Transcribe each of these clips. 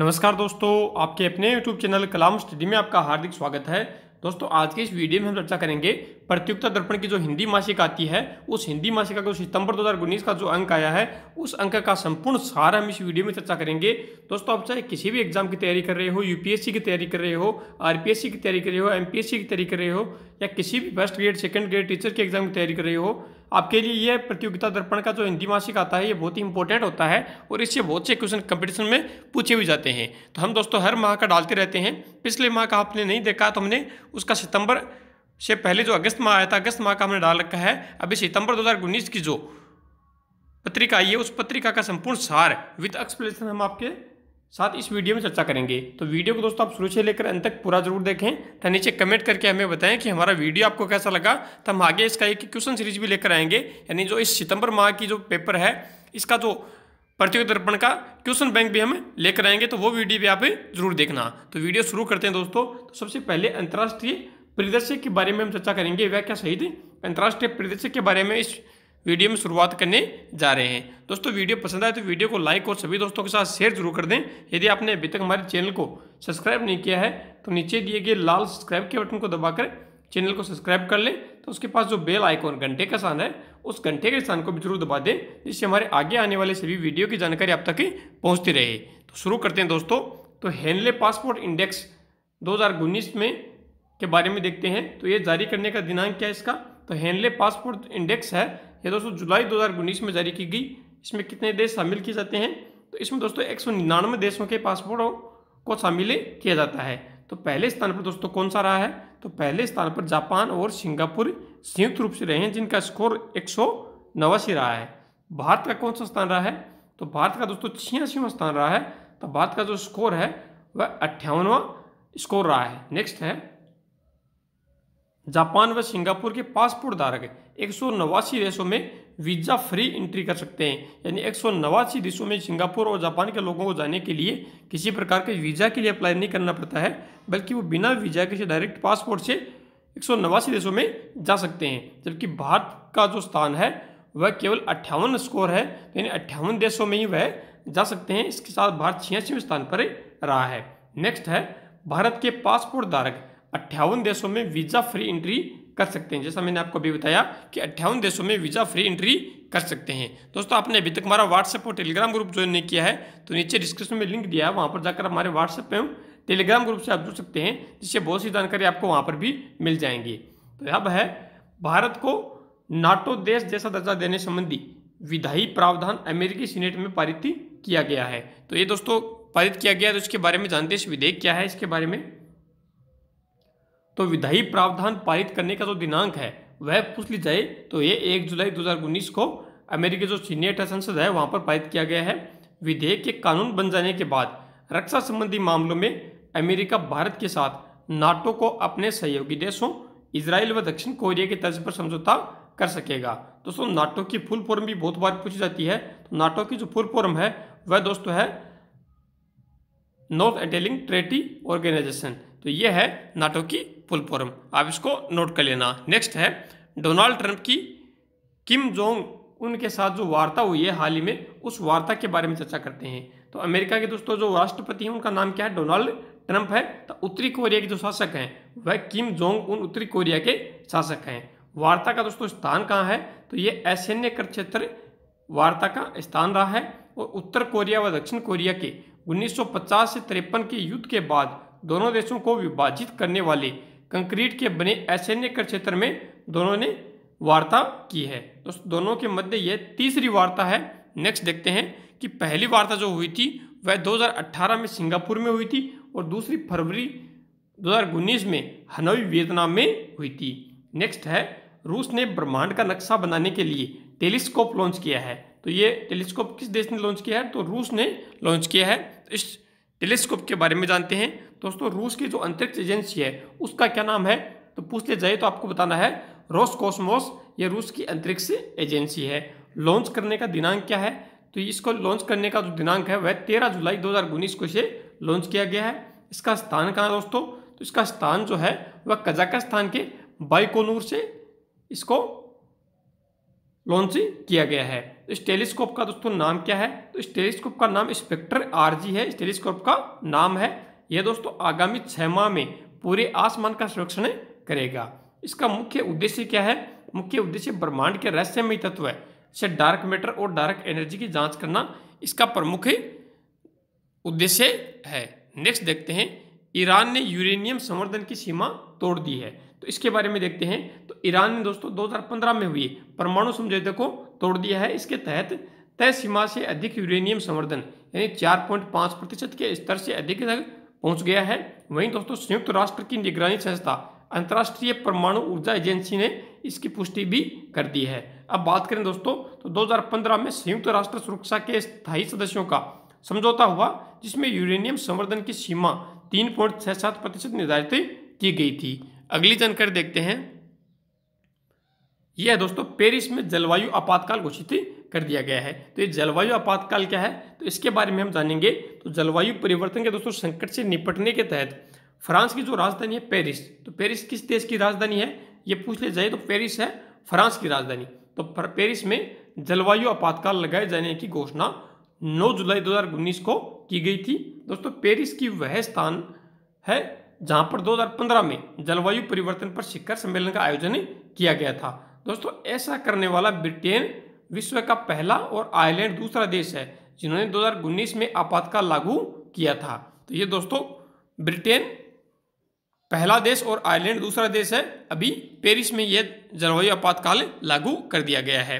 नमस्कार दोस्तों आपके अपने YouTube चैनल कलाम स्टडी में आपका हार्दिक स्वागत है दोस्तों आज के इस वीडियो में हम चर्चा करेंगे प्रतियोगिता दर्पण की जो हिंदी मासिक आती है उस हिंदी मासिका को सितंबर 2019 का जो अंक आया है उस अंक का संपूर्ण सार हम इस वीडियो में चर्चा करेंगे दोस्तों आप चाहे किसी भी एग्जाम की तैयारी कर रहे हो यूपीएससी की तैयारी कर रहे हो आरपीएससी की तैयारी कर रहे हो एमपीएससी की तैयारी कर रहे हो या किसी भी first grade second grade teacher के एग्जाम की तैयारी कर रहे हो आपके लिए ये प्रतियोगिता दर्पण का जो हिंदी मासिक आता है ये बहुत ही इंपॉर्टेंट होता है और इससे बहुत से क्वेश्चन कंपटीशन में पूछे भी जाते हैं तो हम दोस्तों हर माह का डालते रहते हैं पिछले माह का आपने नहीं देखा तो हमने उसका सितंबर से पहले जो अगस्त माह आया था अगस्त माह का हमने डाल रखा है अभी सितंबर दो की जो पत्रिका आई है उस पत्रिका का संपूर्ण सार विद एक्सप्लेनेशन हम आपके साथ इस वीडियो में चर्चा करेंगे तो वीडियो को दोस्तों आप शुरू से लेकर अंत तक पूरा जरूर देखें तो नीचे कमेंट करके हमें बताएं कि हमारा वीडियो आपको कैसा लगा तो हम आगे इसका एक क्वेश्चन सीरीज भी लेकर आएंगे यानी जो इस सितंबर माह की जो पेपर है इसका जो प्रतियोगिता दर्पण का क्वेश्चन बैंक भी हम लेकर आएंगे तो वो वीडियो भी आप जरूर देखना तो वीडियो शुरू करते हैं दोस्तों तो सबसे पहले अंतर्राष्ट्रीय परिदृश्य के बारे में हम चर्चा करेंगे वह क्या सही थी अंतर्राष्ट्रीय परिदृश्य के बारे में इस वीडियो में शुरुआत करने जा रहे हैं दोस्तों वीडियो पसंद आए तो वीडियो को लाइक और सभी दोस्तों के साथ शेयर जरूर कर दें यदि आपने अभी तक हमारे चैनल को सब्सक्राइब नहीं किया है तो नीचे दिए गए लाल सब्सक्राइब के बटन को दबाकर चैनल को सब्सक्राइब कर लें तो उसके पास जो बेल आइकॉन घंटे का स्थान है उस घंटे के स्थान को भी जरूर दबा दें जिससे हमारे आगे आने वाले सभी वीडियो की जानकारी आप तक पहुँचती रहे तो शुरू करते हैं दोस्तों तो हेनले पासपोर्ट इंडेक्स दो में के बारे में देखते हैं तो ये जारी करने का दिनांक क्या है इसका तो हेनले पासपोर्ट इंडेक्स है ये दोस्तों जुलाई 2019 में जारी की गई इसमें कितने देश शामिल किए जाते हैं तो इसमें दोस्तों एक देशों के पासपोर्टों को शामिल किया जाता है तो पहले स्थान पर दोस्तों कौन सा रहा है तो पहले स्थान पर जापान और सिंगापुर संयुक्त रूप से रहे हैं जिनका स्कोर एक रहा है भारत का कौन सा स्थान रहा है तो भारत का दोस्तों छियासीवा स्थान रहा है तो भारत का जो स्कोर है वह अट्ठावनवा स्कोर रहा है नेक्स्ट है जापान व सिंगापुर के पासपोर्ट धारक एक देशों में वीज़ा फ्री एंट्री कर सकते हैं यानी एक देशों में सिंगापुर और जापान के लोगों को जाने के लिए किसी प्रकार के वीज़ा के लिए अप्लाई नहीं करना पड़ता है बल्कि वो बिना वीज़ा के डायरेक्ट पासपोर्ट से एक देशों में जा सकते हैं जबकि भारत का जो स्थान है वह केवल अट्ठावन स्कोर है यानी अट्ठावन देशों में ही वह जा सकते हैं इसके साथ भारत छियासीवें स्थान पर रहा है नेक्स्ट है भारत के पासपोर्ट धारक अट्ठावन देशों में वीज़ा फ्री एंट्री कर सकते हैं जैसा मैंने आपको अभी बताया कि अट्ठावन देशों में वीज़ा फ्री एंट्री कर सकते हैं दोस्तों आपने अभी तक हमारा व्हाट्सएप और टेलीग्राम ग्रुप ज्वाइन नहीं किया है तो नीचे डिस्क्रिप्शन में लिंक दिया है वहाँ पर जाकर हमारे व्हाट्सएप एवं टेलीग्राम ग्रुप से आप जुड़ सकते हैं जिससे बहुत सी जानकारी आपको वहाँ पर भी मिल जाएंगी तो अब है भारत को नाटो देश जैसा दर्जा देने संबंधी विधायी प्रावधान अमेरिकी सीनेट में पारित किया गया है तो ये दोस्तों पारित किया गया तो इसके बारे में जानते हैं इस विधेयक क्या है इसके बारे में तो विधायी प्रावधान पारित करने का जो दिनांक है वह पूछ ली जाए तो ये एक जुलाई दो को अमेरिकी जो सीनेट संसद है वहाँ पर पारित किया गया है विधेयक के कानून बन जाने के बाद रक्षा संबंधी मामलों में अमेरिका भारत के साथ नाटो को अपने सहयोगी देशों इसराइल व दक्षिण कोरिया के तर्ज पर समझौता कर सकेगा दोस्तों नाटो की फुल फॉर्म भी बहुत बार पूछी जाती है तो नाटो की जो फुल फॉर्म है वह दोस्तों है नॉर्थ एटेलिंग ट्रेटी ऑर्गेनाइजेशन तो यह है नाटो की पुलपोरम आप इसको नोट कर लेना नेक्स्ट है डोनाल्ड ट्रंप की किम जोंग उनके साथ जो वार्ता हुई है हाल ही में उस वार्ता के बारे में चर्चा करते हैं तो अमेरिका के दोस्तों जो राष्ट्रपति हैं उनका नाम क्या है डोनाल्ड ट्रंप है तो उत्तरी कोरिया के जो शासक हैं वह किम जोंग उन उत्तरी कोरिया के शासक हैं वार्ता का दोस्तों स्थान कहाँ है तो ये एसएनए कर क्षेत्र वार्ता का स्थान रहा है और उत्तर कोरिया व दक्षिण कोरिया के 1950 से तिरपन के युद्ध के बाद दोनों देशों को विभाजित करने वाले कंक्रीट के बने एस एन क्षेत्र में दोनों ने वार्ता की है तो दोनों के मध्य यह तीसरी वार्ता है नेक्स्ट देखते हैं कि पहली वार्ता जो हुई थी वह 2018 में सिंगापुर में हुई थी और दूसरी फरवरी दो में हनोई वियतनाम में हुई थी नेक्स्ट है रूस ने ब्रह्मांड का नक्शा बनाने के लिए टेलीस्कोप लॉन्च किया है तो ये टेलीस्कोप किस देश ने लॉन्च किया है तो रूस ने लॉन्च किया है इस टेलीस्कोप के बारे में जानते हैं दोस्तों रूस की जो अंतरिक्ष एजेंसी है उसका क्या नाम है तो पूछ ले जाए तो आपको बताना है रोस कॉस्मोस ये रूस की अंतरिक्ष एजेंसी है लॉन्च करने का दिनांक क्या है तो इसको लॉन्च करने का जो दिनांक है वह तेरह जुलाई दो को इसे लॉन्च किया गया है इसका स्थान कहाँ दोस्तों तो इसका स्थान जो है वह कजाकिस्तान के बाइकोनूर से इसको लॉन्च किया गया है तो इस टेलीस्कोप का दोस्तों नाम क्या है तो इस टेलीस्कोप का नाम स्पेक्टर आरजी है इस टेलीस्कोप का नाम है यह दोस्तों आगामी छह माह में पूरे आसमान का संरक्षण करेगा इसका मुख्य उद्देश्य क्या है मुख्य उद्देश्य ब्रह्मांड के रहस्यमय तत्व है से डार्क मैटर और डार्क एनर्जी की जांच करना इसका प्रमुख उद्देश्य है नेक्स्ट देखते हैं ईरान ने यूरेनियम संवर्धन की सीमा तोड़ दी है तो इसके बारे में देखते हैं तो ईरान ने दोस्तों 2015 में हुई परमाणु समझौते को तोड़ दिया है इसके तहत तय सीमा से अधिक यूरेनियम संवर्धन यानी 4.5 प्रतिशत के स्तर से अधिक तक पहुंच गया है वहीं दोस्तों संयुक्त राष्ट्र की निगरानी संस्था अंतर्राष्ट्रीय परमाणु ऊर्जा एजेंसी ने इसकी पुष्टि भी कर दी है अब बात करें दोस्तों तो 2015 में संयुक्त राष्ट्र सुरक्षा के स्थायी सदस्यों का समझौता हुआ जिसमें यूरेनियम संवर्धन की सीमा तीन प्रतिशत निर्धारित की गई थी अगली जानकारी देखते हैं यह दोस्तों पेरिस में जलवायु आपातकाल घोषित कर दिया गया है तो ये जलवायु आपातकाल क्या है तो इसके बारे में हम जानेंगे तो जलवायु परिवर्तन के दोस्तों संकट से निपटने के तहत फ्रांस की जो राजधानी है पेरिस तो पेरिस किस देश की राजधानी है ये पूछ ले जाए तो पेरिस है फ्रांस की राजधानी तो पेरिस में जलवायु आपातकाल लगाए जाने की घोषणा 9 जुलाई 2019 को की गई थी दोस्तों पेरिस की वह स्थान है जहां पर 2015 में जलवायु परिवर्तन पर शिखर सम्मेलन का आयोजन किया गया था दोस्तों ऐसा करने वाला ब्रिटेन विश्व का पहला और आयरलैंड दूसरा देश है जिन्होंने दो में आपातकाल लागू किया था तो ये दोस्तों ब्रिटेन पहला देश और आयरलैंड दूसरा देश है अभी पेरिस में यह जलवायु आपातकाल लागू कर दिया गया है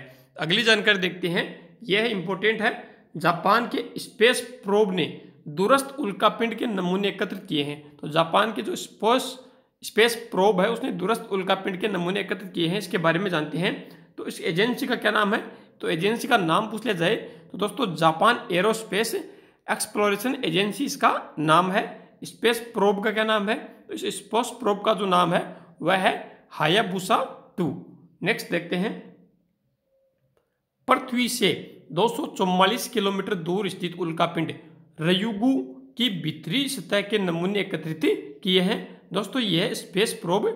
अगली जानकारी देखते हैं यह इंपॉर्टेंट है जापान के स्पेस प्रोब ने दूरस्थ उल्कापिंड के नमूने एकत्रित किए हैं तो जापान के जो स्पोस स्पेस प्रोब है उसने दूरस्थ उल्कापिंड के नमूने एकत्रित किए हैं इसके बारे में जानते हैं तो इस एजेंसी का क्या नाम है तो एजेंसी का नाम पूछ लिया जाए तो दोस्तों जापान एरोस्पेस एक्सप्लोरेशन एजेंसी इसका नाम है स्पेस प्रोब का क्या नाम है तो इस स्पोस प्रोब का जो नाम है वह है हायाबूसा टू नेक्स्ट देखते हैं पृथ्वी से दो किलोमीटर दूर स्थित उल्कापिंड रयुगु की भीतरी सतह के नमूने एकत्रित किए हैं दोस्तों यह स्पेस प्रोब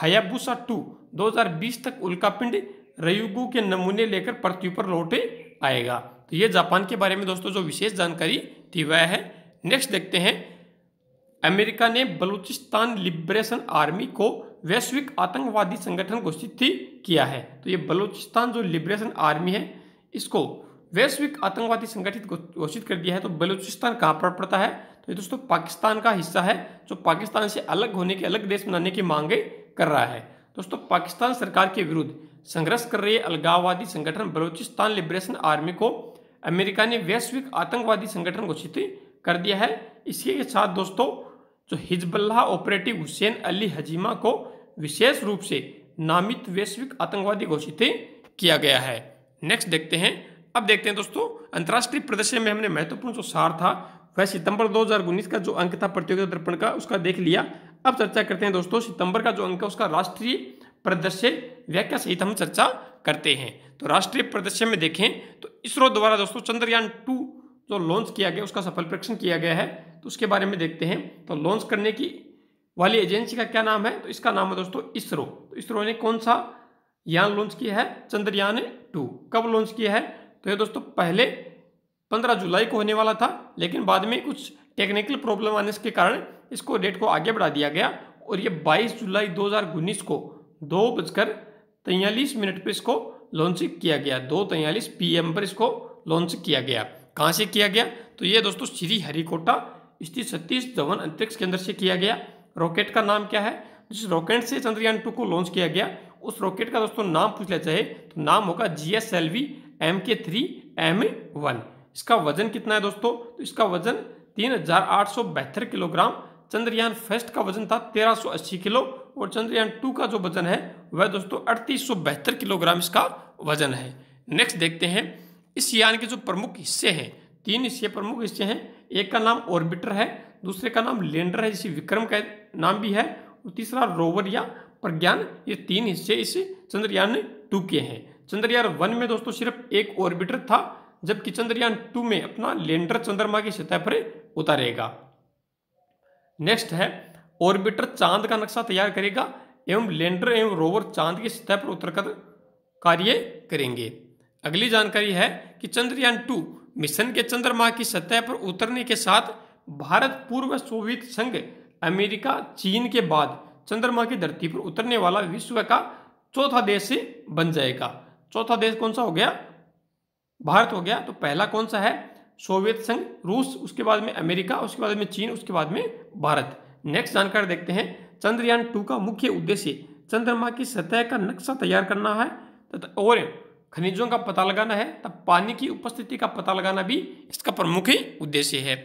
हयाबूसा टू 2020 तक उल्कापिंड रयुगु के नमूने लेकर पृथ्वी पर लौट आएगा तो ये जापान के बारे में दोस्तों जो विशेष जानकारी थी वह है नेक्स्ट देखते हैं अमेरिका ने बलूचिस्तान लिबरेशन आर्मी को वैश्विक आतंकवादी संगठन घोषित किया है तो ये बलूचिस्तान जो लिबरेशन आर्मी है इसको वैश्विक आतंकवादी संगठित घोषित कर दिया है तो बलूचिस्तान कहाँ पर पड़ता है तो ये दोस्तों पाकिस्तान का हिस्सा है जो पाकिस्तान से अलग होने के अलग देश बनाने की मांग कर रहा है दोस्तों पाकिस्तान सरकार के विरुद्ध संघर्ष कर रहे अलगाववादी संगठन बलूचिस्तान लिबरेशन आर्मी को अमेरिका ने वैश्विक आतंकवादी संगठन घोषित कर दिया है इसी के साथ दोस्तों जो हिजबल्ला ऑपरेटिव हुसैन अली हजीमा को विशेष रूप से नामित वैश्विक आतंकवादी घोषित किया गया है नेक्स्ट देखते हैं अब देखते हैं दोस्तों अंतर्राष्ट्रीय प्रदर्शन में हमने महत्वपूर्ण जो सार था वह सितंबर 2019 का जो अंक था प्रतियोगिता दर्पण का उसका देख लिया अब चर्चा करते हैं दोस्तों सितंबर का जो अंक है उसका राष्ट्रीय प्रदर्श्य व्याख्या सहित हम चर्चा करते हैं तो राष्ट्रीय प्रदर्श्य में देखें तो इसरो द्वारा दोस्तों चंद्रयान टू जो लॉन्च किया गया उसका सफल परीक्षण किया गया है तो उसके बारे में देखते हैं तो लॉन्च करने की वाली एजेंसी का क्या नाम है तो इसका नाम है दोस्तों इसरो तो इसरो ने कौन सा यान लॉन्च किया है चंद्रयान टू कब लॉन्च किया है तो ये दोस्तों पहले पंद्रह जुलाई को होने वाला था लेकिन बाद में कुछ टेक्निकल प्रॉब्लम आने के कारण इसको डेट को आगे बढ़ा दिया गया और ये 22 जुलाई 2019 को दो बजकर तैयलीस मिनट पर इसको लॉन्च किया गया दो तैयलीस पी पर इसको लॉन्च किया गया कहाँ से किया गया तो ये दोस्तों श्री हरिकोटा स्थित सतीश धवन अंतरिक्ष केंद्र से किया गया रॉकेट का नाम क्या है जिस रॉकेट से चंद्रयान टू को लॉन्च किया गया उस रॉकेट का दोस्तों नाम पूछ लिया चाहे तो नाम होगा G S L V M K three M one इसका वजन कितना है दोस्तों तो इसका वजन तीन हजार आठ सौ बहत्तर किलोग्राम चंद्रयान फर्स्ट का वजन था तेरह सौ अस्सी किलो और चंद्रयान टू का जो वजन है वह दोस्तों अड़तीस सौ बहत्तर किलोग्राम इसका वजन है नेक्स्ट देखते हैं इस यान के जो प्रमुख हिस्से हैं तीन हिस्से प्रमुख हिस्से हैं एक का नाम ऑर्बिटर है दूसरे का नाम लैंडर है जिसे विक्रम का नाम भी है और तीसरा रोवर या प्रज्ञान ये तीन हिस्से इस चंद्रयान टू के हैं चंद्रयान वन में दोस्तों सिर्फ एक ऑर्बिटर था जबकि चंद्रयान टू में अपना लैंडर चंद्रमा की सतह पर उतारेगा नेक्स्ट है ऑर्बिटर चांद का नक्शा तैयार करेगा एवं लैंडर एवं रोवर चांद की सतह पर उतरकर कार्य करेंगे अगली जानकारी है कि चंद्रयान टू मिशन के चंद्रमा की सतह पर उतरने के साथ भारत पूर्व सोवियत संघ अमेरिका चीन के बाद चंद्रमा की धरती पर उतरने वाला विश्व का चौथा देश बन जाएगा चौथा देश कौन सा हो गया भारत हो गया तो पहला कौन सा है सोवियत संघ रूस उसके बाद में अमेरिका उसके बाद में चीन उसके बाद में भारत नेक्स्ट जानकारी देखते हैं चंद्रयान टू का मुख्य उद्देश्य चंद्रमा की सतह का नक्शा तैयार करना है तथा तो तो और खनिजों का पता लगाना है तब पानी की उपस्थिति का पता लगाना भी इसका प्रमुख ही उद्देश्य है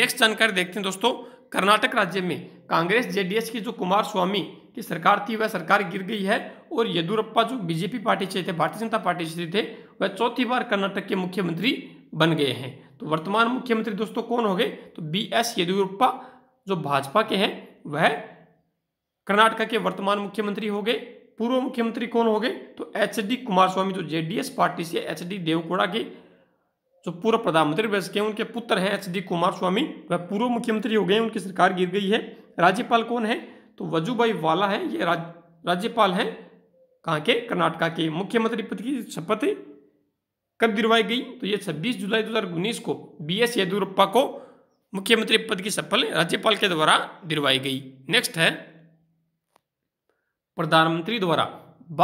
नेक्स्ट जानकारी देखते हैं दोस्तों कर्नाटक राज्य में कांग्रेस जेडीएस की जो कुमार स्वामी कि सरकार थी वह सरकार गिर गई है और येदुरप्पा जो बीजेपी पार्टी से थे भारतीय जनता पार्टी से थे वह चौथी बार कर्नाटक के मुख्यमंत्री बन गए हैं तो वर्तमान मुख्यमंत्री दोस्तों कौन हो गए तो बी एस येदुरप्पा जो भाजपा के हैं वह कर्नाटका के वर्तमान मुख्यमंत्री हो गए पूर्व मुख्यमंत्री कौन हो गए तो एच डी कुमार स्वामी जो एस पार्टी से एच डी देवकोड़ा के जो पूर्व प्रधानमंत्री रह के उनके पुत्र हैं एच डी कुमार स्वामी वह पूर्व मुख्यमंत्री हो गए उनकी सरकार गिर गई है राज्यपाल कौन है तो वजूभाई वाला है ये राज राज्यपाल हैं कहाँ के कर्नाटका के मुख्यमंत्री पद की शपथ कब दिलवाई गई तो ये 26 जुलाई दो को बी एस येदुरप्पा को मुख्यमंत्री पद की शपथ राज्यपाल के द्वारा दिलवाई गई नेक्स्ट है प्रधानमंत्री द्वारा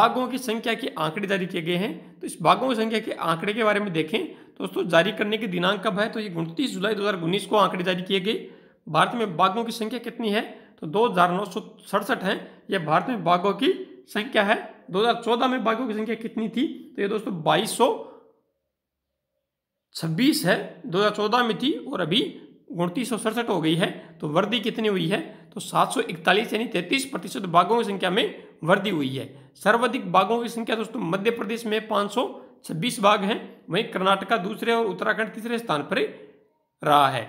बाघों की संख्या के आंकड़े जारी किए गए हैं तो इस बाघों की संख्या के आंकड़े के बारे में देखें दोस्तों तो जारी करने की दिनांक कब है तो ये उनतीस जुलाई दो को आंकड़े जारी किए गए भारत में बाघों की संख्या कितनी है तो दो हज़ार नौ सौ सड़सठ है यह भारत में बाघों की संख्या है 2014 में बाघों की संख्या कितनी थी तो ये दोस्तों बाईस सौ छब्बीस है 2014 में थी और अभी उनतीस सौ सड़सठ हो गई है तो वृद्धि कितनी हुई है तो 741 यानी 33 प्रतिशत बाघों की संख्या में वृद्धि हुई है सर्वाधिक बाघों की संख्या दोस्तों मध्य प्रदेश में छब्बीस बाघ हैं वहीं कर्नाटका दूसरे और उत्तराखंड तीसरे स्थान पर रहा है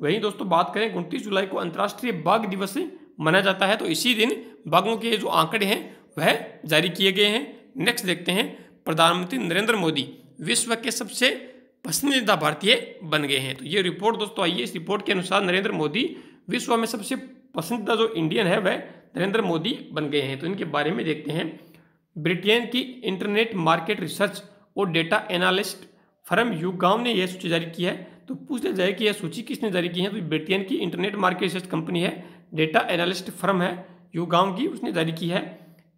वहीं दोस्तों बात करें उनतीस जुलाई को अंतर्राष्ट्रीय बाघ दिवस मनाया जाता है तो इसी दिन बाघों के जो आंकड़े हैं वह जारी किए गए हैं नेक्स्ट देखते हैं प्रधानमंत्री नरेंद्र मोदी विश्व के सबसे पसंदीदा भारतीय बन गए हैं तो ये रिपोर्ट दोस्तों आई है इस रिपोर्ट के अनुसार नरेंद्र मोदी विश्व में सबसे पसंदीदा जो इंडियन है वह नरेंद्र मोदी बन गए हैं तो इनके बारे में देखते हैं ब्रिटेन की इंटरनेट मार्केट रिसर्च और डेटा एनालिस्ट फर्म यूगांव ने यह सूची जारी की है तो पूछा जाए कि यह सूची किसने जारी की है तो बेटियन की इंटरनेट मार्केट रिसर्च कंपनी है डेटा एनालिस्ट फर्म है यू गांव की उसने जारी की है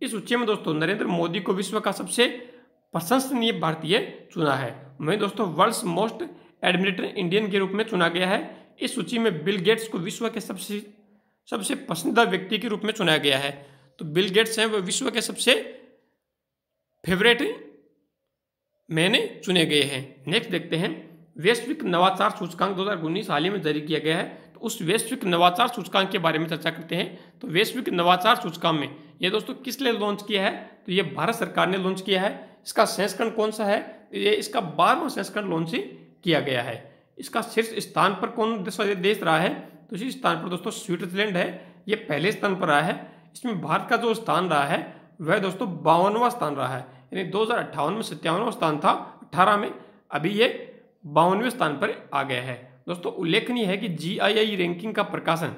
इस सूची में दोस्तों नरेंद्र मोदी को विश्व का सबसे प्रशंसनीय भारतीय चुना है वहीं दोस्तों वर्ल्ड मोस्ट एडमिनेटर इंडियन के रूप में चुना गया है इस सूची में बिल गेट्स को विश्व के सबसे सबसे पसंदीदा व्यक्ति के रूप में चुनाया गया है तो बिल गेट्स हैं वह विश्व के सबसे फेवरेट मैंने चुने गए हैं नेक्स्ट देखते हैं वैश्विक नवाचार सूचकांक दो हाल ही में जारी किया गया है तो उस वैश्विक नवाचार सूचकांक के बारे में चर्चा करते हैं तो वैश्विक नवाचार सूचकांक में ये दोस्तों किस लिए लॉन्च किया है तो ये भारत सरकार ने लॉन्च किया है इसका संस्करण कौन सा है तो ये इसका बारहवा संस्करण लॉन्च किया गया है इसका शीर्ष स्थान पर कौन देश रहा है तो इसी स्थान पर दोस्तों स्विट्जरलैंड है ये पहले स्थान पर रहा है इसमें भारत का जो स्थान रहा है वह दोस्तों बावनवा स्थान रहा है यानी दो में सत्तावनवा स्थान था अठारह में अभी ये बावनवे स्थान पर आ गया है दोस्तों उल्लेखनीय है कि जीआईआई रैंकिंग का प्रकाशन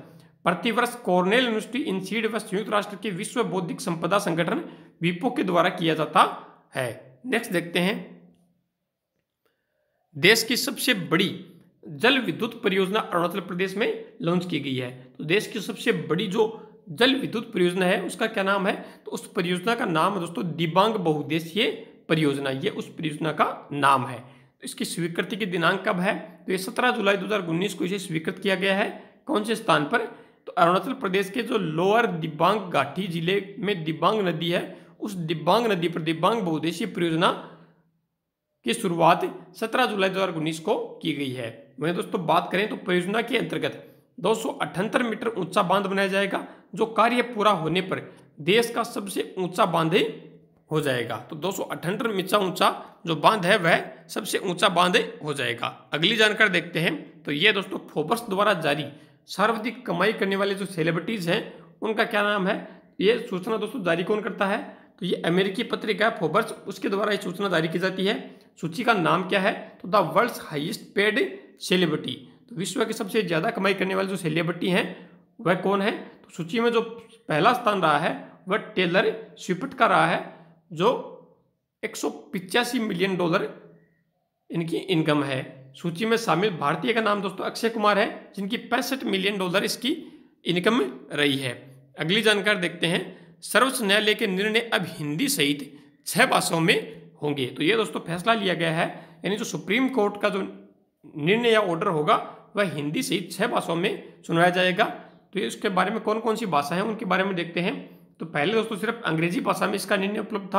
प्रतिवर्ष कॉर्नेल यूनिवर्सिटी इन सीड व संयुक्त राष्ट्र के विश्व बौद्धिक संपदा संगठन विपो के द्वारा किया जाता है नेक्स्ट देखते हैं देश की सबसे बड़ी जल विद्युत परियोजना अरुणाचल प्रदेश में लॉन्च की गई है तो देश की सबसे बड़ी जो जल विद्युत परियोजना है उसका क्या नाम है तो उस परियोजना का नाम है दोस्तों दिबांग बहुद्देशीय परियोजना ये उस परियोजना का नाम है तो इसकी स्वीकृति की दिनांक कब है तो ये सत्रह जुलाई 2019 को इसे स्वीकृत किया गया है कौन से स्थान पर तो अरुणाचल प्रदेश के जो लोअर दिबांग घाटी जिले में दिबांग नदी है उस दिबांग नदी पर दिबांग बहुद्देशीय परियोजना की शुरुआत 17 जुलाई 2019 को की गई है वही दोस्तों बात करें तो परियोजना के अंतर्गत दो मीटर ऊंचा बांध बनाया जाएगा जो कार्य पूरा होने पर देश का सबसे ऊंचा बांध हो जाएगा तो दो सौ मीटर ऊंचा जो बांध है वह सबसे ऊंचा बांध हो जाएगा अगली जानकारी देखते हैं तो ये दोस्तों फोबर्स द्वारा जारी सर्वाधिक कमाई करने वाले जो सेलिब्रिटीज़ हैं उनका क्या नाम है ये सूचना दोस्तों जारी कौन करता है तो ये अमेरिकी पत्रिका फोबर्स उसके द्वारा ये सूचना जारी की जाती है सूची का नाम क्या है तो the world highest paid celebrity तो विश्व के सबसे ज़्यादा कमाई करने वाले जो सेलिब्रिटी हैं वह कौन है तो सूची में जो पहला स्थान रहा है वह टेलर स्विफ्ट का रहा है जो एक मिलियन डॉलर इनकी इनकम है सूची में शामिल भारतीय का नाम दोस्तों अक्षय कुमार है जिनकी पैंसठ मिलियन डॉलर इसकी इनकम रही है अगली जानकारी देखते हैं सर्वोच्च न्यायालय के निर्णय अब हिंदी सहित छह भाषाओं में होंगे तो ये दोस्तों फैसला लिया गया है यानी जो सुप्रीम कोर्ट का जो निर्णय या ऑर्डर होगा वह हिंदी सहित छह भाषाओं में सुनाया जाएगा तो ये उसके बारे में कौन कौन सी भाषा है उनके बारे में देखते हैं तो पहले दोस्तों सिर्फ अंग्रेजी भाषा में इसका निर्णय उपलब्ध था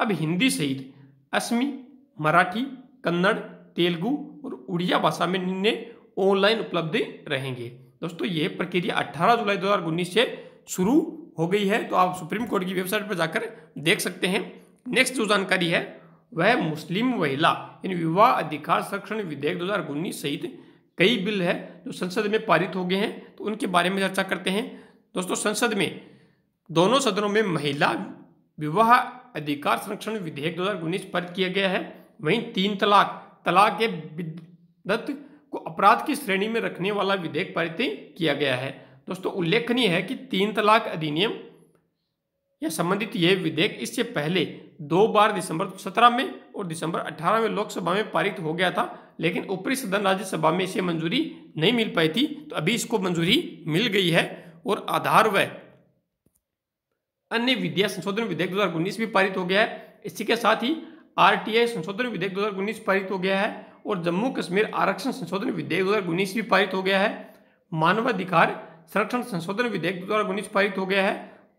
अब हिंदी सहित असमी मराठी कन्नड़ तेलुगु और उड़िया भाषा में निर्णय ऑनलाइन उपलब्ध रहेंगे दोस्तों ये प्रक्रिया 18 जुलाई 2019 से शुरू हो गई है तो आप सुप्रीम कोर्ट की वेबसाइट पर जाकर देख सकते हैं नेक्स्ट जो जानकारी है वह मुस्लिम महिला इन विवाह अधिकार संरक्षण विधेयक दो सहित कई बिल है जो संसद में पारित हो गए हैं तो उनके बारे में चर्चा करते हैं दोस्तों संसद में दोनों सदनों में महिला विवाह अधिकार संरक्षण विधेयक 2019 पारित किया गया है वहीं तीन तलाक तलाक के बिदत को अपराध की श्रेणी में रखने वाला विधेयक पारित किया गया है दोस्तों उल्लेखनीय है कि तीन तलाक अधिनियम या संबंधित यह विधेयक इससे पहले दो बार दिसंबर 17 में और दिसंबर 18 में लोकसभा में पारित हो गया था लेकिन ऊपरी सदन राज्यसभा में इसे मंजूरी नहीं मिल पाई थी तो अभी इसको मंजूरी मिल गई है और आधार व अन्य विद्या संशोधन विधेयक दो भी पारित हो गया है इसी के साथ ही आर संशोधन विधेयक दो पारित हो गया है और जम्मू कश्मीर आरक्षण संशोधन विधेयक दो भी पारित हो गया है मानवाधिकार संरक्षण संशोधन विधेयक दो पारित हो गया है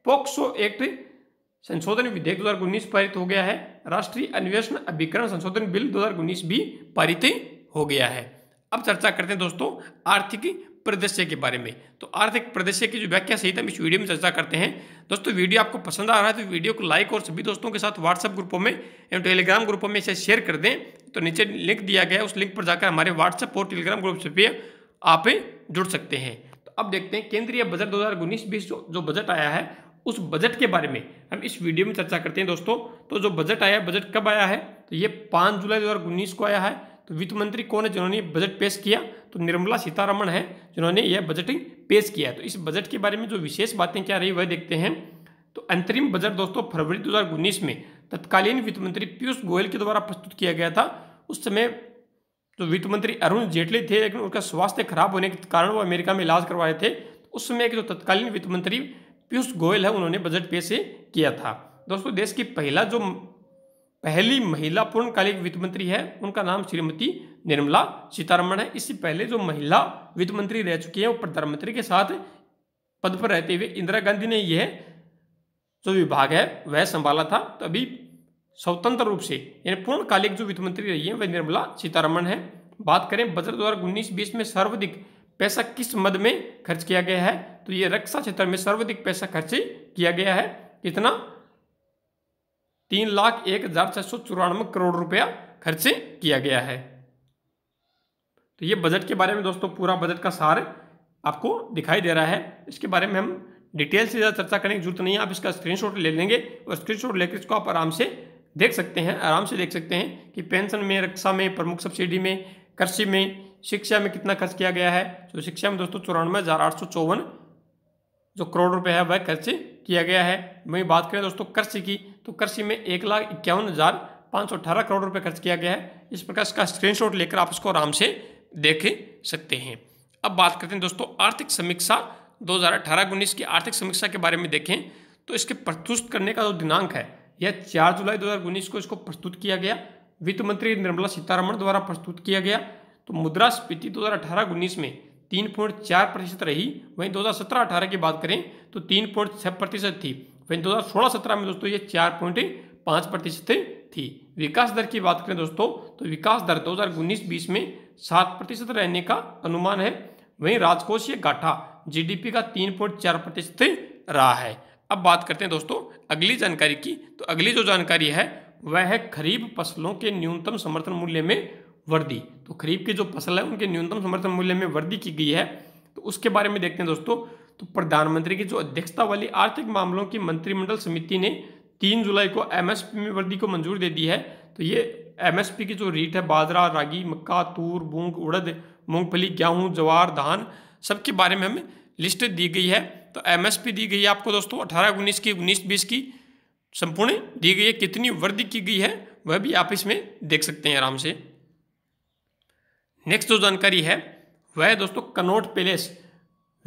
पोक्सो एक्ट संशोधन विधेयक दो पारित हो गया है राष्ट्रीय अन्वेषण अभिकरण संशोधन बिल दो भी पारित हो गया है अब चर्चा करते हैं दोस्तों आर्थिक परिदृश्य के बारे में तो आर्थिक परिदृश्य की जो व्याख्या सहित हम इस वीडियो में चर्चा करते हैं दोस्तों वीडियो आपको पसंद आ रहा है तो वीडियो को लाइक और सभी दोस्तों के साथ व्हाट्सएप ग्रुपों में एवं टेलीग्राम ग्रुपों में इसे शेयर कर दें तो नीचे लिंक दिया गया उस लिंक पर जाकर हमारे व्हाट्सएप और टेलीग्राम ग्रुप से भी आप जुड़ सकते हैं तो अब देखते हैं केंद्रीय बजट दो हज़ार जो बजट आया है उस बजट के बारे में हम इस वीडियो में चर्चा करते हैं दोस्तों तो जो बजट आया बजट कब आया है तो ये पाँच जुलाई दो को आया है तो वित्त मंत्री कौन है जिन्होंने बजट पेश किया तो निर्मला सीतारमण है जिन्होंने यह बजट पेश किया है तो इस बजट के बारे में जो विशेष बातें क्या रही वह देखते हैं तो अंतरिम बजट दोस्तों फरवरी दो में तत्कालीन वित्त मंत्री पीयूष गोयल के द्वारा प्रस्तुत किया गया था उस समय जो वित्त मंत्री अरुण जेटली थे लेकिन उनका स्वास्थ्य खराब होने के कारण वो अमेरिका में इलाज करवाए थे उस समय के जो तत्कालीन वित्त मंत्री पीयूष गोयल है उन्होंने बजट पेश किया था दोस्तों देश की पहला जो पहली महिला पूर्णकालिक वित्त मंत्री है उनका नाम श्रीमती निर्मला सीतारमण है इससे पहले जो महिला वित्त मंत्री रह चुकी हैं वो प्रधानमंत्री के साथ पद पर रहते हुए इंदिरा गांधी ने यह जो विभाग है वह संभाला था तो अभी स्वतंत्र रूप से यानी पूर्णकालिक जो वित्त मंत्री रही है वह निर्मला सीतारमण है बात करें बजट दो हज़ार में सर्वाधिक पैसा किस मद में खर्च किया गया है तो ये रक्षा क्षेत्र में सर्वाधिक पैसा खर्च किया गया है कितना तीन लाख एक हज़ार छह सौ चौरानवे करोड़ रुपया खर्च किया गया है तो ये बजट के बारे में दोस्तों पूरा बजट का सार आपको दिखाई दे रहा है इसके बारे में हम डिटेल से ज़्यादा चर्चा करने की जरूरत नहीं है आप इसका स्क्रीनशॉट ले लेंगे और स्क्रीनशॉट लेकर इसको आप आराम से देख सकते हैं आराम से देख सकते हैं कि पेंशन में रक्षा में प्रमुख सब्सिडी में कृषि में शिक्षा में कितना खर्च किया गया है तो शिक्षा में दोस्तों चौरानवे हज़ार आठ सौ चौवन जो करोड़ रुपए है वह खर्च किया गया है वहीं बात करें दोस्तों कृषि की तो कृषि में एक लाख इक्यावन हज़ार पाँच सौ अठारह करोड़ रुपये खर्च किया गया है इस प्रकार इसका स्क्रीन लेकर आप इसको आराम से देख सकते हैं अब बात करते हैं दोस्तों आर्थिक समीक्षा 2018 हजार की आर्थिक समीक्षा के बारे में देखें तो इसके प्रस्तुत करने का जो दिनांक है यह 4 जुलाई 2019 को इसको प्रस्तुत किया गया वित्त मंत्री निर्मला सीतारमण द्वारा प्रस्तुत किया गया तो मुद्रास्फीति दो हज़ार में तीन पॉइंट चार प्रतिशत रही वहीं दो हज़ार सत्रह अठारह की बात करें तो तीन पॉइंट छः प्रतिशत थी वहीं दो हज़ार सोलह सत्रह में दोस्तों ये चार पॉइंट पाँच प्रतिशत थी विकास दर की बात करें दोस्तों तो विकास दर दो हज़ार उन्नीस बीस में सात प्रतिशत रहने का अनुमान है वहीं राजकोषीय घाटा जीडीपी का तीन पॉइंट चार प्रतिशत रहा है अब बात करते हैं दोस्तों अगली जानकारी की तो अगली जो जानकारी है वह है खरीफ फसलों के न्यूनतम समर्थन मूल्य में वृद्धि तो खरीफ की जो फसल है उनके न्यूनतम समर्थन मूल्य में वृद्धि की गई है तो उसके बारे में देखते हैं दोस्तों तो प्रधानमंत्री की जो अध्यक्षता वाली आर्थिक मामलों की मंत्रिमंडल समिति ने तीन जुलाई को एमएसपी में वृद्धि को मंजूर दे दी है तो ये एमएसपी की जो रेट है बाजरा रागी मक्का तूर मूंग उड़द मूंगफली गेहूँ जवार धान सबके बारे में हमें लिस्ट दी गई है तो एमएसपी दी गई है आपको दोस्तों अठारह उन्नीस की उन्नीस बीस की संपूर्ण दी गई है कितनी वृद्धि की गई है वह भी आप इसमें देख सकते हैं आराम से नेक्स्ट जो जानकारी है वह दोस्तों कनौट पैलेस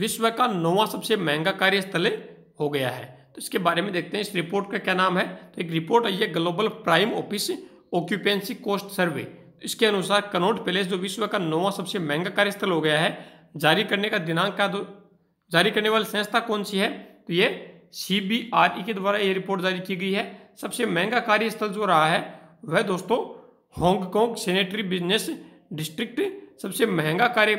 विश्व का नौवा सबसे महंगा कार्यस्थल हो गया है तो इसके बारे में देखते हैं इस रिपोर्ट का क्या नाम है तो एक रिपोर्ट आई है global prime office occupancy cost survey इसके अनुसार कनौट पैलेस जो विश्व का नौवा सबसे महंगा कार्यस्थल हो गया है जारी करने का दिनांक का दो जारी करने वाली संस्था कौन सी है तो ये सी बी आर ई के द्वारा ये रिपोर्ट जारी की गई है सबसे महंगा कार्यस्थल जो रहा है वह दोस्तों हांगकॉन्ग सेनेटरी बिजनेस डिस्ट्रिक्ट सबसे महंगा कार्य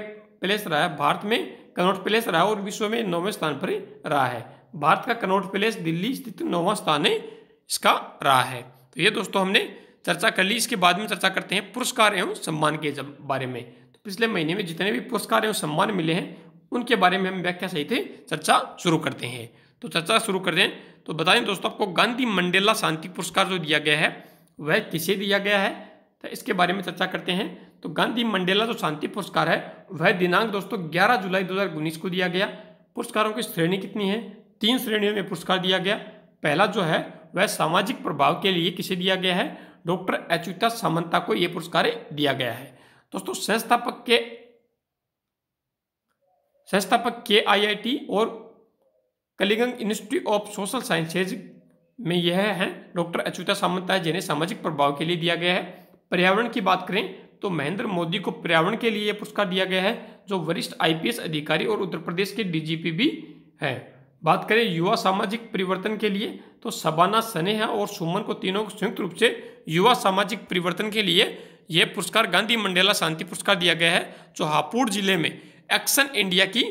प्लेस रहा है भारत में कनौट प्लेस रहा है और विश्व में नौवें स्थान पर रहा है भारत का कनौट प्लेस दिल्ली स्थित नौवां स्थान है इसका रहा है तो ये दोस्तों हमने चर्चा कर ली इसके बाद में चर्चा करते हैं पुरस्कार एवं सम्मान के बारे में तो पिछले महीने में जितने भी पुरस्कार एवं सम्मान मिले हैं उनके बारे में हम व्याख्या सहित चर्चा शुरू करते हैं तो चर्चा शुरू कर दें तो बताएं दोस्तों आपको गांधी मंडेला शांति पुरस्कार जो दिया गया है वह किसे दिया गया है तो इसके बारे में चर्चा करते हैं तो गांधी मंडेला जो शांति पुरस्कार है वह दिनांक दोस्तों ग्यारह जुलाई दो को दिया गया पुरस्कारों की श्रेणी कितनी है तीन श्रेणियों में पुरस्कार दिया गया पहला जो है वह सामाजिक प्रभाव के लिए किसे दिया गया है डॉक्टर अच्युता सामंता को यह पुरस्कार दिया गया है दोस्तों संस्थापक के संस्थापक के आईआईटी और Kalinga institute of social sciences में यह है डॉक्टर अच्युता सामंता जिन्हें सामाजिक प्रभाव के लिए दिया गया है पर्यावरण की बात करें तो महेंद्र मोदी को पर्यावरण के लिए यह पुरस्कार दिया गया है जो वरिष्ठ आईपीएस अधिकारी और उत्तर प्रदेश के डीजीपी भी हैं बात करें युवा सामाजिक परिवर्तन के लिए तो सबाना सनेहा और सुमन को तीनों को संयुक्त रूप से युवा सामाजिक परिवर्तन के लिए यह पुरस्कार गांधी मंडेला शांति पुरस्कार दिया गया है जो हापुड़ जिले में एक्शन इंडिया की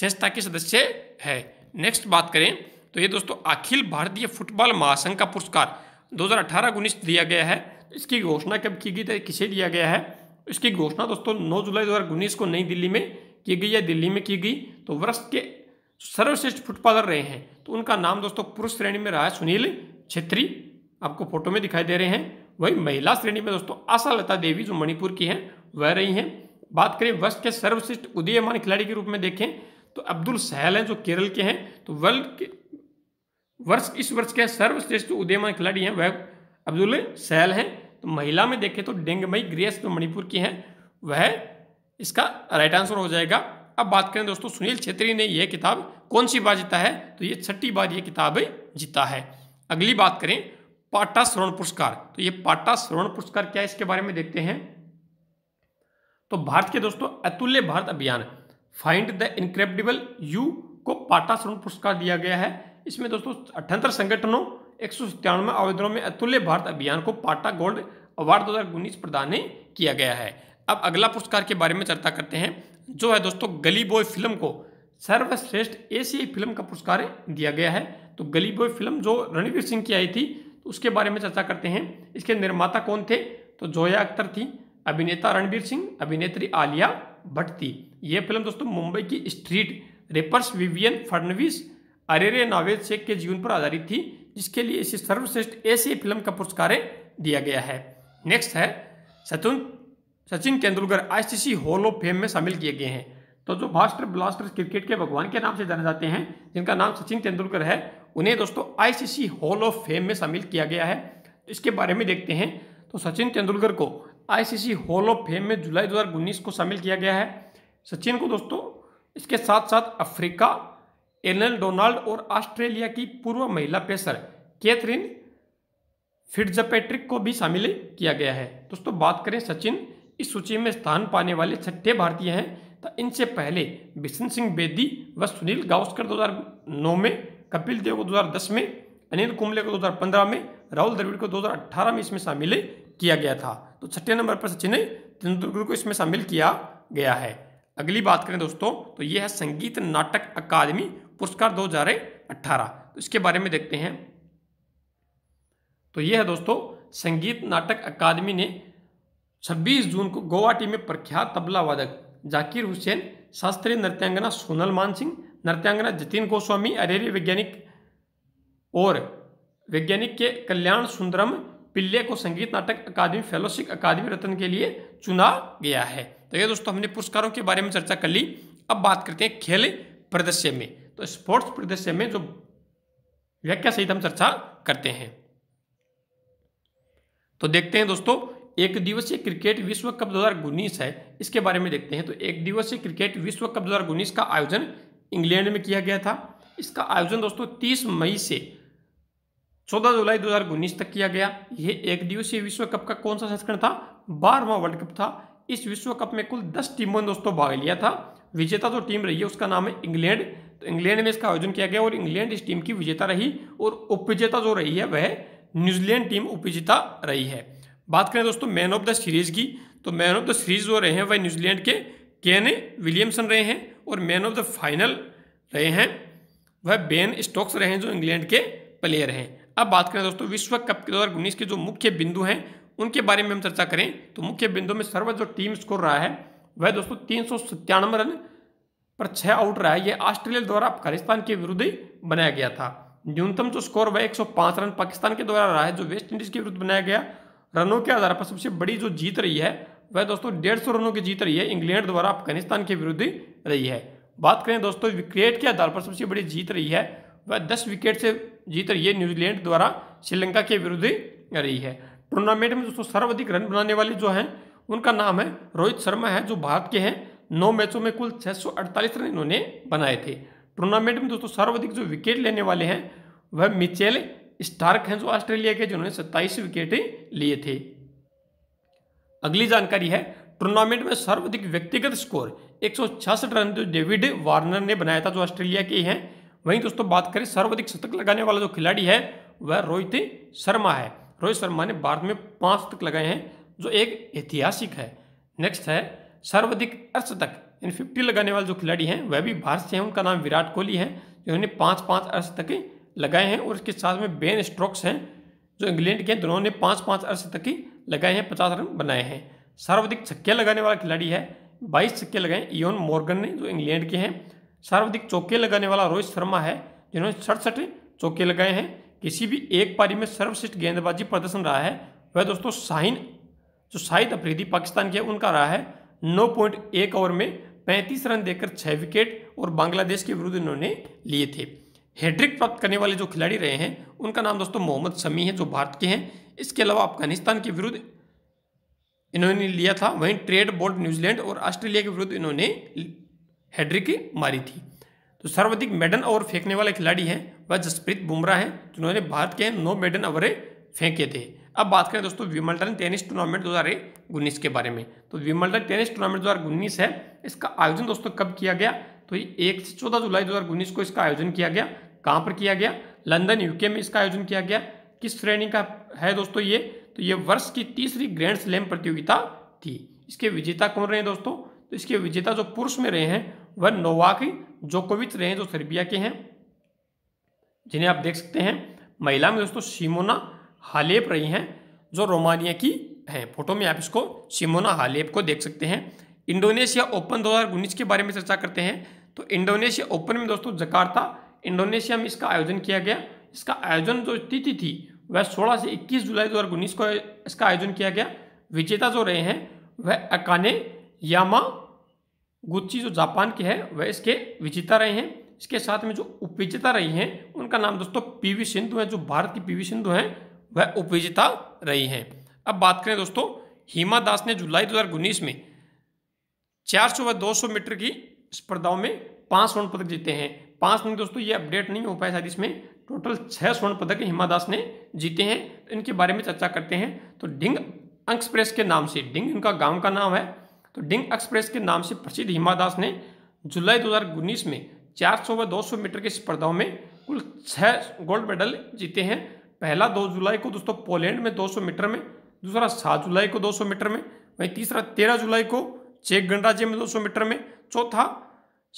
संस्था के सदस्य है नेक्स्ट बात करें तो ये दोस्तों अखिल भारतीय फुटबॉल महासंघ का पुरस्कार दो हज़ार अठारह उन्नीस दिया गया है इसकी घोषणा कब की गई किसे दिया गया है इसकी घोषणा दोस्तों नौ जुलाई दो को नई दिल्ली में की गई या दिल्ली में की गई तो वर्ष के सर्वश्रेष्ठ फुटबॉलर रहे हैं तो उनका नाम दोस्तों पुरुष श्रेणी में रहा है सुनील छेत्री आपको फोटो में दिखाई दे रहे हैं वही महिला श्रेणी में दोस्तों आशा लता देवी जो मणिपुर की हैं वह रही हैं बात करें वर्ष के सर्वश्रेष्ठ उदयमान खिलाड़ी के रूप में देखें तो अब्दुल सहल हैं जो केरल के हैं तो वर्ल्ड के वर्ष इस वर्ष के सर्वश्रेष्ठ उदयमान खिलाड़ी हैं वह अब्दुल सहल हैं तो महिला में देखें तो डेंगमई ग्रेस जो मणिपुर की हैं वह इसका राइट आंसर हो जाएगा अब बात करें दोस्तों सुनील छेत्री ने यह किताब कौन सी बार जीता है तो ये छठी बार ये किताब जीता है अगली बात करें पाटा स्वर्ण पुरस्कार तो ये पाटा स्वर्ण पुरस्कार क्या है इसके बारे में देखते हैं तो भारत के दोस्तों अतुल्य भारत अभियान फाइंड द इनक्रेडिबल यू को पाटा स्वर्ण पुरस्कार दिया गया है इसमें दोस्तों अठहत्तर संगठनों एक सौ सत्तानवे आवेदनों में अतुल्य भारत अभियान को पाटा गोल्ड अवार्ड दो प्रदान किया गया है अब अगला पुरस्कार के बारे में चर्चा करते हैं जो है दोस्तों गली बॉय फिल्म को सर्वश्रेष्ठ एशियाई फिल्म का पुरस्कार दिया गया है तो गली बॉय फिल्म जो रणवीर सिंह की आई थी तो उसके बारे में चर्चा करते हैं इसके निर्माता कौन थे तो जोया अख्तर थी अभिनेता रणवीर सिंह अभिनेत्री आलिया भट्ट थी ये फिल्म दोस्तों मुंबई की स्ट्रीट रेपर्स विवियन फडनवीस अरेरे नावेद शेख के जीवन पर आधारित थी जिसके लिए इसे सर्वश्रेष्ठ ऐसी फिल्म का पुरस्कार दिया गया है नेक्स्ट है शतुन Sachin Tendulkar ICC hall of fame में शामिल किए गए हैं तो जो भास्टर ब्लास्टर क्रिकेट के भगवान के नाम से जाने जाते हैं जिनका नाम सचिन तेंदुलकर है उन्हें दोस्तों आईसीसी हॉल ऑफ फेम में शामिल किया गया है इसके बारे में देखते हैं तो सचिन तेंदुलकर को आईसीसी हॉल ऑफ फेम में जुलाई 2019 को शामिल किया गया है सचिन को दोस्तों इसके साथ साथ अफ्रीका एनल डोनाल्ड और ऑस्ट्रेलिया की पूर्व महिला पेसर कैथरीन फिट्जपैट्रिक को भी शामिल किया गया है दोस्तों बात करें सचिन इस सूची में स्थान पाने वाले छठे भारतीय हैं तो इनसे पहले बिशन सिंह बेदी व सुनील गावस्कर 2009 में कपिल देव को 2010 में अनिल कुंबले को 2015 में राहुल द्रविड़ को 2018 में इसमें शामिल किया गया था तो छठे नंबर पर सचिन तेंदुलकर को इसमें शामिल किया गया है अगली बात करें दोस्तों तो ये है संगीत नाटक अकादमी पुरस्कार 2018 तो इसके बारे में देखते हैं तो ये है दोस्तों संगीत नाटक अकादमी ने 26 जून को गुवाहाटी में प्रख्यात तबला वादक जाकिर हुसैन शास्त्रीय नृत्यांगना सोनल मान सिंह नृत्यांगना जतिन गोस्वामी अरेरी वैज्ञानिक और वैज्ञानिक के कल्याण सुंदरम पिल्ले को संगीत नाटक अकादमी फेलोशिप अकादमी रत्न के लिए चुना गया है तो ये दोस्तों हमने पुरस्कारों के बारे में चर्चा कर ली अब बात करते हैं खेल प्रदर्श्य में तो स्पोर्ट्स प्रदर्श्य में जो व्याख्या सहित हम चर्चा करते हैं तो देखते हैं दोस्तों एक दिवसीय क्रिकेट विश्व कप उन्नीस है इसके बारे में देखते हैं तो एक दिवसीय क्रिकेट विश्व कप उन्नीस का आयोजन इंग्लैंड में किया गया था इसका आयोजन दोस्तों 30 मई से 14 जुलाई 2019 तक किया गया यह एक दिवसीय विश्व कप का कौन सा संस्करण था बारहवा वर्ल्ड कप था इस विश्व कप में कुल दस टीमों ने दोस्तों भाग लिया था विजेता जो टीम रही है उसका नाम है इंग्लैंड तो इंग्लैंड में इसका आयोजन किया गया और इंग्लैंड इस टीम की विजेता रही और उपविजेता जो रही है वह न्यूजीलैंड टीम उपविजेता रही है बात करें दोस्तों मैन ऑफ द सीरीज की तो मैन ऑफ द सीरीज जो रहे हैं वह न्यूजीलैंड के केन विलियमसन रहे हैं और मैन ऑफ द फाइनल रहे हैं वह बेन स्टोक्स रहे हैं जो इंग्लैंड के प्लेयर हैं अब बात करें दोस्तों विश्व कप के दो हज़ार उन्नीस के जो मुख्य बिंदु हैं उनके बारे में हम चर्चा करें तो मुख्य बिंदु में सर्व जो टीम स्कोर रहा है वह दोस्तों तीन सौ सत्तानवे रन पर छः आउट रहा है यह ऑस्ट्रेलिया द्वारा अफगानिस्तान के विरुद्ध ही बनाया गया था न्यूनतम जो स्कोर वह 105 रन पाकिस्तान के द्वारा रहा है जो वेस्ट इंडीज के विरुद्ध बनाया गया रनों के आधार पर सबसे बड़ी जो जीत रही है वह दोस्तों डेढ़ सौ रनों की जीत रही है इंग्लैंड द्वारा अफगानिस्तान के विरुद्ध रही है बात करें दोस्तों विकेट के आधार पर सबसे बड़ी जीत रही है वह दस विकेट से जीत रही है न्यूजीलैंड द्वारा श्रीलंका के विरुद्ध रही है टूर्नामेंट में दोस्तों सर्वाधिक रन बनाने वाले जो हैं उनका नाम है रोहित शर्मा है जो भारत के हैं नौ मैचों में कुल 648 रन इन्होंने बनाए थे टूर्नामेंट में दोस्तों सर्वाधिक जो विकेट लेने वाले हैं वह मिचेल स्टार्क हैं जो ऑस्ट्रेलिया के जिन्होंने सत्ताईस विकेट लिए थे अगली जानकारी है टूर्नामेंट में सर्वाधिक व्यक्तिगत स्कोर एक रन जो तो डेविड वार्नर ने बनाया था जो ऑस्ट्रेलिया के हैं वहीं दोस्तों बात करें सर्वाधिक शतक लगाने वाला जो खिलाड़ी है वह रोहित शर्मा है रोहित शर्मा ने भारत में पांच शतक लगाए हैं जो एक ऐतिहासिक है नेक्स्ट है सर्वाधिक अर्धशतक इन फिफ्टी लगाने वाले जो खिलाड़ी हैं वह भी भारत से हैं उनका नाम विराट कोहली है जिन्होंने पांच पांच अर्धशतक लगाए हैं और इसके साथ में बेन स्ट्रोक्स हैं जो इंग्लैंड के हैं दोनों ने पाँच पाँच अर्ष तक ही लगाए हैं पचास रन बनाए हैं सर्वाधिक छक्के लगाने वाला खिलाड़ी है बाईस छक्के लगाए इयोन मॉर्गन ने जो इंग्लैंड के हैं सर्वाधिक चौके लगाने वाला रोहित शर्मा है जिन्होंने सड़सठ चौके लगाए हैं किसी भी एक पारी में सर्वश्रेष्ठ गेंदबाजी प्रदर्शन रहा है वह दोस्तों शाहीन जो शाहिद अफरीदी पाकिस्तान के उनका रहा है नौ पॉइंट एक ओवर में पैंतीस रन देकर छः विकेट और बांग्लादेश के विरुद्ध इन्होंने लिए थे हैड्रिक प्राप्त करने वाले जो खिलाड़ी रहे हैं उनका नाम दोस्तों मोहम्मद शमी है जो भारत के हैं इसके अलावा अफगानिस्तान के विरुद्ध इन्होंने लिया था वहीं ट्रेड बोर्ड न्यूजीलैंड और ऑस्ट्रेलिया के विरुद्ध इन्होंने हैड्रिक मारी थी तो सर्वाधिक मेडन ओवर फेंकने वाले खिलाड़ी हैं वह जसप्रीत बुमराह हैं जिन्होंने भारत के नौ मेडल ओवर फेंके थे अब बात करें दोस्तों विमल्टन टेनिस टूर्नामेंट दो के बारे में तो विमल्टन टेनिस टूर्नामेंट दो है इसका आयोजन दोस्तों कब किया गया तो एक से चौदह जुलाई दो को इसका आयोजन किया गया कहाँ पर किया गया लंदन यूके में इसका आयोजन किया गया किस श्रेणी का है दोस्तों ये तो ये वर्ष की तीसरी ग्रैंड स्लैम प्रतियोगिता थी इसके विजेता कौन रहे हैं दोस्तों तो इसके विजेता जो पुरुष में रहे हैं वह नोवाक जोकोविच रहे हैं जो सर्बिया के हैं जिन्हें आप देख सकते हैं महिला में दोस्तों सीमोना हालेप रही हैं जो रोमानिया की हैं फोटो में आप इसको सिमोना हालेप को देख सकते हैं इंडोनेशिया ओपन 2019 के बारे में चर्चा करते हैं तो इंडोनेशिया ओपन में दोस्तों जकार्ता इंडोनेशिया में इसका आयोजन किया गया इसका आयोजन जो तिथि थी वह 16 से 21 जुलाई 2019 को इसका आयोजन किया गया विजेता जो रहे हैं वह अकाने यामा गुच्ची जो जापान के हैं वह इसके विजेता रहे हैं इसके साथ में जो उपविजेता रही हैं उनका नाम दोस्तों पीवी सिंधु है जो भारत की पीवी सिंधु हैं वह उपविजेता रही हैं अब बात करें दोस्तों हीमा दास ने जुलाई दो में 400 व 200 मीटर की स्पर्धाओं में पांच स्वर्ण पदक जीते हैं पांच नहीं दोस्तों ये अपडेट नहीं हो पाया शायद इसमें टोटल छह स्वर्ण पदक हिमा दास ने जीते हैं इनके बारे में चर्चा करते हैं तो डिंग एक्सप्रेस के नाम से डिंग इनका गांव का नाम है तो डिंग एक्सप्रेस के नाम से प्रसिद्ध हिमा दास ने जुलाई दो में चार व दो मीटर की स्पर्धाओं में कुल छः गोल्ड मेडल जीते हैं पहला दो जुलाई को दोस्तों पोलैंड में दो मीटर में दूसरा सात जुलाई को दो मीटर में वहीं तीसरा तेरह जुलाई को चेक गणराज्य में 200 मीटर में चौथा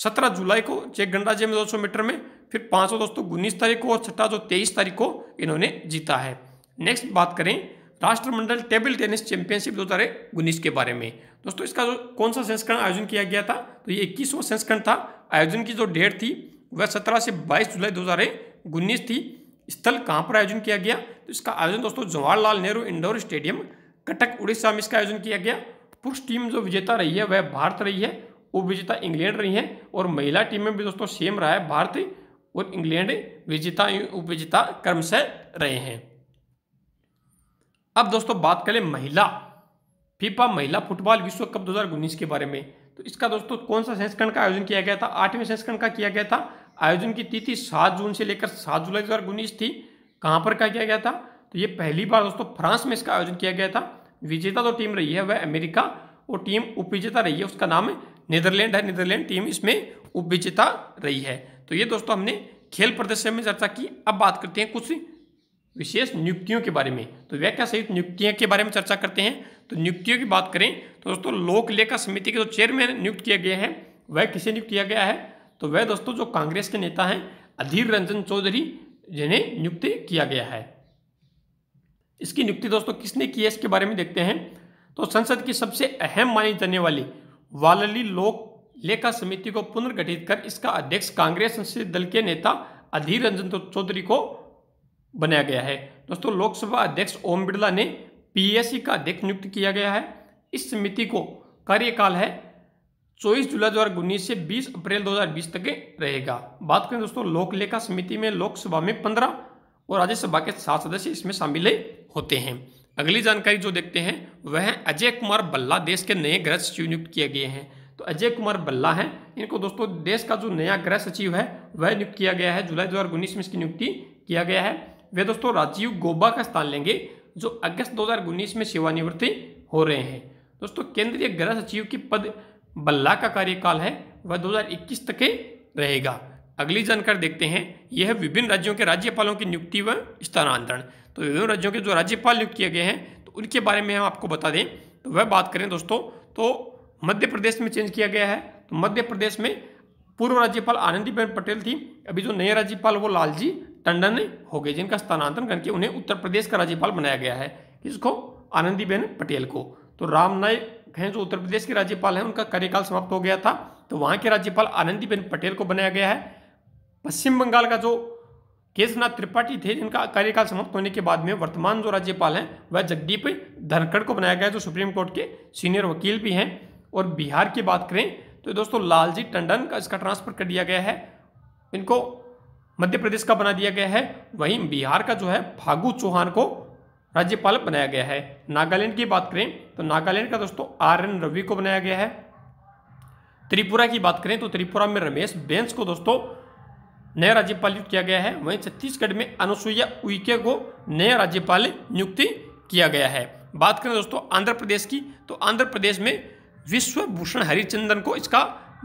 सत्रह जुलाई को चेक गणराज्य में दो सौ मीटर में फिर पाँच सौ दोस्तों उन्नीस तारीख को और छठा जो तेईस तारीख को इन्होंने जीता है नेक्स्ट बात करें राष्ट्रमंडल टेबल टेनिस चैंपियनशिप दो हज़ार उन्नीस के बारे में दोस्तों इसका जो कौन सा संस्करण आयोजन किया गया था तो ये इक्कीसवां संस्करण था आयोजन की जो डेट थी वह सत्रह से बाईस जुलाई दो हज़ार उन्नीस थी स्थल कहाँ पर आयोजन किया गया तो इसका आयोजन दोस्तों जवाहरलाल नेहरू इंडोर स्टेडियम कटक उड़ीसा में इसका आयोजन किया गया पुरुष टीम जो विजेता रही है वह भारत रही है उप विजेता इंग्लैंड रही हैं और महिला टीम में भी दोस्तों सेम रहा है भारत और इंग्लैंड विजेता उपविजेता क्रम से रहे हैं अब दोस्तों बात करें महिला फीफा महिला फुटबॉल विश्व कप दो के बारे में तो इसका दोस्तों कौन सा संस्करण का आयोजन किया गया था आठवें संस्करण का किया गया था आयोजन की तिथि सात जून से लेकर सात जुलाई दो थी कहां पर का किया गया था तो ये पहली बार दोस्तों फ्रांस में इसका आयोजन किया गया था विजेता जो तो टीम रही है वह अमेरिका और टीम उपविजेता रही है उसका नाम है नीदरलैंड है नीदरलैंड टीम इसमें उपविजेता रही है तो ये दोस्तों हमने खेल प्रदर्शन में चर्चा की अब बात करते हैं कुछ विशेष नियुक्तियों के बारे में तो व्याख्या सहित नियुक्तियों के बारे में चर्चा करते हैं तो नियुक्तियों की बात करें तो दोस्तों लोक लेखा समिति के जो चेयरमैन नियुक्त किया गया है वह किसे नियुक्त किया गया है तो वह दोस्तों जो कांग्रेस के नेता हैं अधीर रंजन चौधरी जिन्हें नियुक्त किया गया है इसकी नियुक्ति दोस्तों किसने की है इसके बारे में देखते हैं तो संसद की सबसे अहम मानी जाने वाली वालली लोक लेखा समिति को पुनर्गठित कर इसका अध्यक्ष कांग्रेस संसदीय दल के नेता अधीर रंजन तो चौधरी को बनाया गया है दोस्तों लोकसभा अध्यक्ष ओम बिड़ला ने पीएससी का अध्यक्ष नियुक्त किया गया है इस समिति को कार्यकाल है चौबीस जुलाई दो हज़ार उन्नीस से बीस अप्रैल दो हज़ार बीस तक रहेगा बात करें दोस्तों लोकलेखा समिति में लोकसभा में पंद्रह और राज्यसभा के सात सदस्य इसमें शामिल होते हैं अगली जानकारी जो देखते हैं वह है अजय कुमार बल्ला देश के नए गृह सचिव नियुक्त किए गए हैं तो अजय कुमार बल्ला हैं इनको दोस्तों देश का जो नया गृह सचिव है वह नियुक्त किया गया है जुलाई दो में इसकी नियुक्ति किया गया है वे दोस्तों राजीव गोबा का स्थान लेंगे जो अगस्त दो में सेवानिवृत्ति हो रहे हैं दोस्तों केंद्रीय गृह सचिव की पद बल्ला का कार्यकाल है वह 2021 तक ही रहेगा अगली जानकारी देखते हैं यह है विभिन्न राज्यों के राज्यपालों की नियुक्ति व स्थानांतरण तो विभिन्न राज्यों के जो राज्यपाल नियुक्त किए गए हैं तो उनके बारे में हम आपको बता दें तो वह बात करें दोस्तों तो मध्य प्रदेश में चेंज किया गया है तो मध्य प्रदेश में पूर्व राज्यपाल आनंदीबेन पटेल थी अभी जो नए राज्यपाल वो लालजी टंडन हो गए जिनका स्थानांतरण करके उन्हें उत्तर प्रदेश का राज्यपाल बनाया गया है किसको आनंदीबेन पटेल को तो राम नायक हैं जो उत्तर प्रदेश के राज्यपाल हैं उनका कार्यकाल समाप्त हो गया था तो वहाँ के राज्यपाल आनंदीबेन पटेल को बनाया गया है पश्चिम बंगाल का जो केशनाथ त्रिपाठी थे जिनका कार्यकाल समाप्त होने के बाद में वर्तमान जो राज्यपाल हैं वह जगदीप धनखड़ को बनाया गया जो सुप्रीम कोर्ट के सीनियर वकील भी हैं और बिहार की बात करें तो दोस्तों लालजी टंडन का इसका ट्रांसफर कर दिया गया है इनको मध्य प्रदेश का बना दिया गया है वहीं बिहार का जो है फागू चौहान को राज्यपाल बनाया गया है नागालैंड की बात करें तो नागालैंड का दोस्तों आर एन रवि को बनाया गया है त्रिपुरा की बात करें तो त्रिपुरा में रमेश बेंस को दोस्तों नया राज्यपाल नियुक्त किया गया है वहीं छत्तीसगढ़ में अनुसुईया उइके को नया राज्यपाल नियुक्ति किया गया है बात करें दोस्तों आंध्र प्रदेश की तो आंध्र प्रदेश में विश्वभूषण हरिचंदन को इसका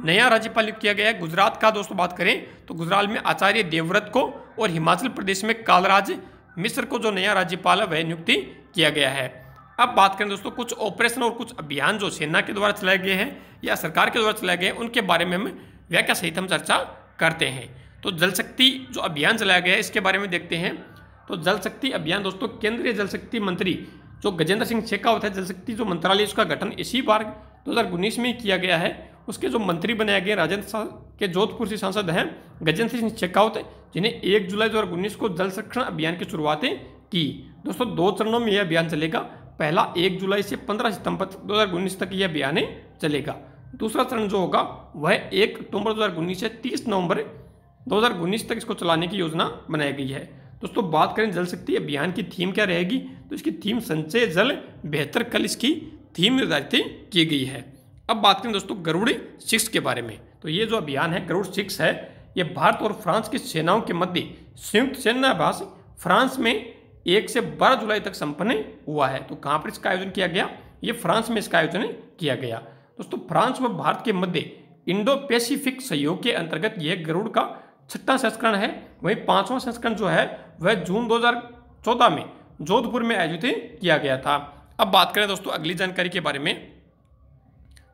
नया राज्यपाल नियुक्त किया गया है गुजरात का दोस्तों बात करें तो गुजरात में आचार्य देवव्रत को और हिमाचल प्रदेश में कालराज मिश्र को जो नया राज्यपाल है वह नियुक्ति किया गया है अब बात करें दोस्तों कुछ ऑपरेशन और कुछ अभियान जो सेना के द्वारा चलाए गए हैं या सरकार के द्वारा चलाए गए हैं उनके बारे में हम व्याख्या सहित हम चर्चा करते हैं तो जल शक्ति जो अभियान चलाया गया है इसके बारे में देखते हैं तो जल शक्ति अभियान दोस्तों केंद्रीय जल शक्ति मंत्री जो गजेंद्र सिंह शेखावत है जल शक्ति जो मंत्रालय उसका गठन इसी बार दो में किया गया है उसके जो मंत्री बनाए गए राजेंद्र के जोधपुर से सांसद हैं गजेंद्र सिंह शेखावत जिन्हें एक जुलाई दो को जल संरक्षण अभियान की शुरुआतें की दोस्तों दो चरणों में यह अभियान चलेगा पहला एक जुलाई से पंद्रह सितंबर दो तक यह अभियान चलेगा दूसरा चरण जो होगा वह एक अक्टूबर दो से तीस नवंबर 2019 तक इसको चलाने की योजना बनाई गई है दोस्तों बात करें जल शक्ति अभियान की थीम क्या रहेगी तो इसकी थीम संचय जल बेहतर कल इसकी थीम निर्धारित की गई है अब बात करें दोस्तों गरुड़ सिक्स के बारे में तो ये जो अभियान है गरुड़ सिक्स है ये भारत और फ्रांस की सेनाओं के मध्य संयुक्त सेनाभ्यास फ्रांस में एक से बारह जुलाई तक संपन्न हुआ है तो कहाँ पर इसका आयोजन किया गया ये फ्रांस में इसका आयोजन किया गया दोस्तों फ्रांस व भारत के मध्य इंडो पैसिफिक सहयोग के अंतर्गत यह गरुड़ का छठा संस्करण है वहीं पांचवा संस्करण जो है वह जून 2014 में जोधपुर में आयोजित किया गया था अब बात करें दोस्तों अगली जानकारी के बारे में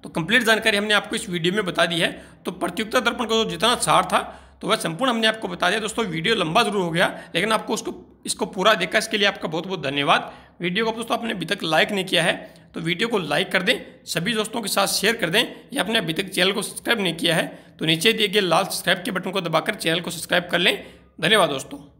तो कंप्लीट जानकारी हमने आपको इस वीडियो में बता दी है तो प्रतियोगिता दर्पण का जो जितना सार था तो वह संपूर्ण हमने आपको बता दिया दोस्तों वीडियो लंबा जरूर हो गया लेकिन आपको उसको इसको पूरा देखा इसके लिए आपका बहुत बहुत धन्यवाद वीडियो को दोस्तों आपने अभी तक लाइक नहीं किया है तो वीडियो को लाइक कर दें सभी दोस्तों के साथ शेयर कर दें या अपने अभी तक चैनल को सब्सक्राइब नहीं किया है तो नीचे दिए गए लाल सब्सक्राइब के बटन को दबाकर चैनल को सब्सक्राइब कर लें धन्यवाद दोस्तों